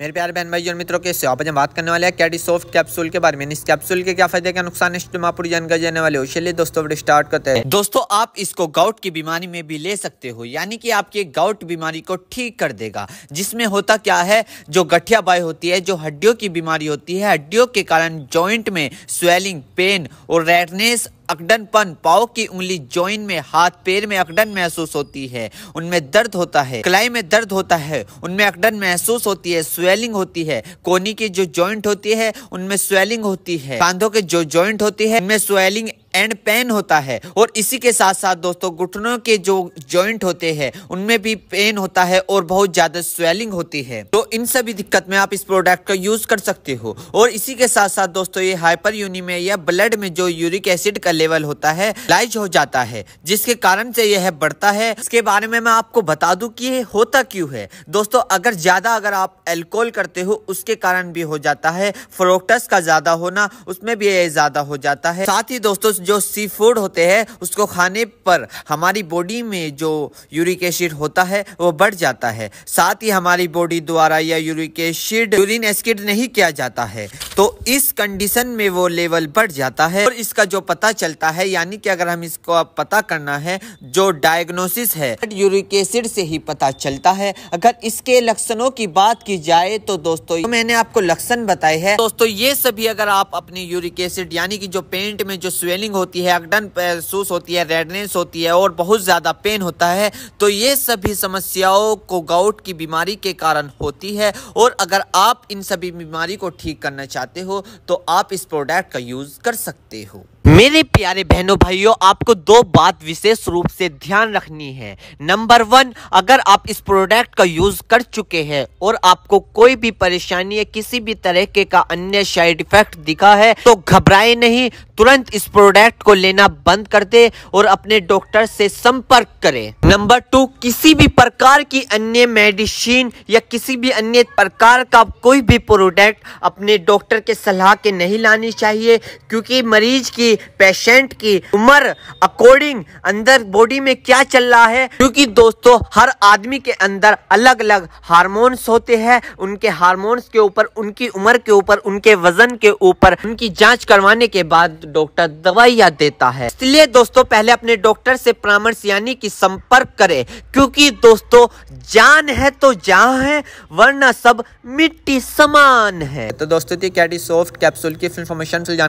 मेरे प्यारे बहन भाई और मित्रों के आप आज हम बात करने वाले हैं कैडी सॉफ्ट कैप्सूल के बारे में इस कैप्सूल के क्या फायदे क्या नुकसान है इसमें पूरी जानकारी जाने वाले हो चलिए दोस्तों वीडियो स्टार्ट करते हैं दोस्तों आप इसको गाउट की बीमारी में भी ले सकते हो यानी कि आपकी गाउट बीमारी को ठीक कर देगा जिसमें होता क्या है जो गठिया बाई होती है जो हड्डियों की बीमारी होती है हड्डियों के कारण ज्वाइंट में स्वेलिंग पेन और रेडनेस अकड़नपन पाओ की उंगली ज्वाइन में हाथ पैर में अकड़न महसूस होती है उनमें दर्द होता है कलाई में दर्द होता है उनमें अकड़न महसूस होती है स्वेलिंग होती है कोनी की जो ज्वाइंट होती है उनमें स्वेलिंग होती है कांधों के जो ज्वाइंट होती है उनमें स्वेलिंग एंड पेन होता है और इसी के साथ साथ दोस्तों घुटनों के जो जॉइंट होते हैं उनमें भी पेन होता है और बहुत ज्यादा स्वेलिंग होती है तो इन सभी दिक्कत में आप इस प्रोडक्ट का यूज़ कर सकते हो और इसी के साथ साथ दोस्तों ये हाइपर में या ब्लड में जो यूरिक एसिड का लेवल होता है लाइज हो जाता है जिसके कारण से यह बढ़ता है इसके बारे में मैं आपको बता दू कि होता क्यों है दोस्तों अगर ज़्यादा अगर आप एल्कोहल करते हो उसके कारण भी हो जाता है फ्रोक्टस का ज़्यादा होना उसमें भी यह ज़्यादा हो जाता है साथ ही दोस्तों जो सी फूड होते हैं उसको खाने पर हमारी बॉडी में जो यूरिक एसिड होता है वो बढ़ जाता है साथ ही हमारी बॉडी द्वारा या यूरिक एसिड यूरिन एसिड नहीं किया जाता है तो इस कंडीशन में वो लेवल बढ़ जाता है और इसका जो पता चलता है यानी कि अगर हम इसको अब पता करना है जो डायग्नोसिस है यूरिक एसिड से ही पता चलता है अगर इसके लक्षणों की बात की जाए तो दोस्तों तो मैंने आपको लक्षण बताए हैं दोस्तों ये सभी अगर आप अपने यूरिक एसिड यानी कि जो पेंट में जो स्वेलिंग होती है अगडन महसूस होती है रेडनेस होती है और बहुत ज़्यादा पेन होता है तो ये सभी समस्याओं को गाउट की बीमारी के कारण होती है और अगर आप इन सभी बीमारी को ठीक करना चाहते चाहते हो तो आप इस प्रोडक्ट का यूज़ कर सकते हो मेरे प्यारे बहनों भाइयों आपको दो बात विशेष रूप से ध्यान रखनी है नंबर वन अगर आप इस प्रोडक्ट का यूज़ कर चुके हैं और आपको कोई भी परेशानी या किसी भी तरीके का अन्य साइड इफेक्ट दिखा है तो घबराए नहीं तुरंत इस प्रोडक्ट को लेना बंद कर दे और अपने डॉक्टर से संपर्क करें नंबर टू किसी भी प्रकार की अन्य मेडिसिन या किसी भी अन्य प्रकार का कोई भी प्रोडक्ट अपने डॉक्टर के सलाह के नहीं लानी चाहिए क्योंकि मरीज की पेशेंट की उम्र अकॉर्डिंग अंदर बॉडी में क्या चल रहा है क्योंकि दोस्तों हर आदमी के अंदर अलग अलग हार्मोन्स होते हैं उनके हार्मोन्स के ऊपर उनकी उम्र के ऊपर उनके वजन के ऊपर उनकी जांच करवाने के बाद डॉक्टर दवाइयाँ देता है इसलिए दोस्तों पहले अपने डॉक्टर से परामर्श यानी कि संपर्क करें क्योंकि दोस्तों जान है तो जहाँ है वरना सब मिट्टी समान है तो दोस्तों थी कैटी सॉफ्ट कैप्सूल की इन्फॉर्मेशन